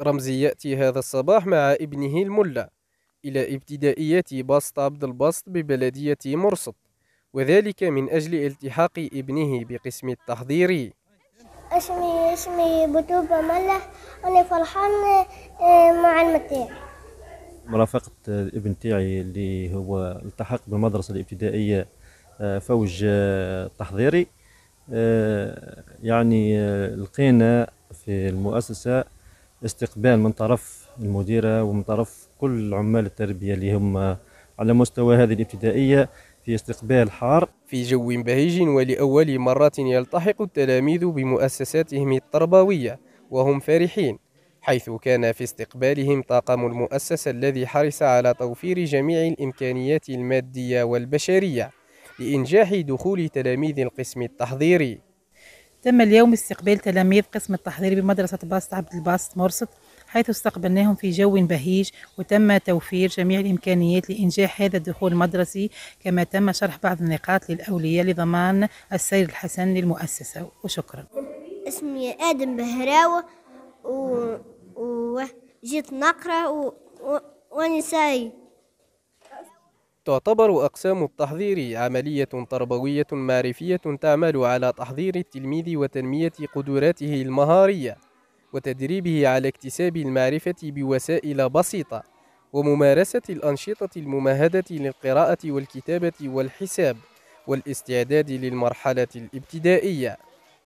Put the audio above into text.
رمزي يأتي هذا الصباح مع ابنه الملا إلى ابتدائية باسط عبد البسط ببلدية مرصد وذلك من أجل التحاق ابنه بقسم التحضيري اسمي اسمي بتوبة ملح أنا فرحان آه، مع المتاعي مرافقة الابن تاعي اللي هو التحق بالمدرسة الابتدائية آه، فوج آه، تحضيري يعني لقينا في المؤسسة استقبال من طرف المديرة ومن طرف كل عمال التربية اللي هم على مستوى هذه الابتدائية في استقبال حار في جو بهيج ولأول مرة يلتحق التلاميذ بمؤسساتهم التربوية وهم فرحين حيث كان في استقبالهم طاقم المؤسسة الذي حرص على توفير جميع الإمكانيات المادية والبشرية لإنجاح دخول تلاميذ القسم التحضيري تم اليوم استقبال تلاميذ قسم التحضير بمدرسة باست عبد الباسط مرصد حيث استقبلناهم في جو بهيج وتم توفير جميع الإمكانيات لإنجاح هذا الدخول المدرسي كما تم شرح بعض النقاط للأولياء لضمان السير الحسن للمؤسسة وشكرا اسمي آدم بهراوة و... جيت نقرأ و... و... ونساي تعتبر أقسام التحضير عملية تربوية معرفية تعمل على تحضير التلميذ وتنمية قدراته المهارية وتدريبه على اكتساب المعرفة بوسائل بسيطة وممارسة الأنشطة الممهدة للقراءة والكتابة والحساب والاستعداد للمرحلة الابتدائية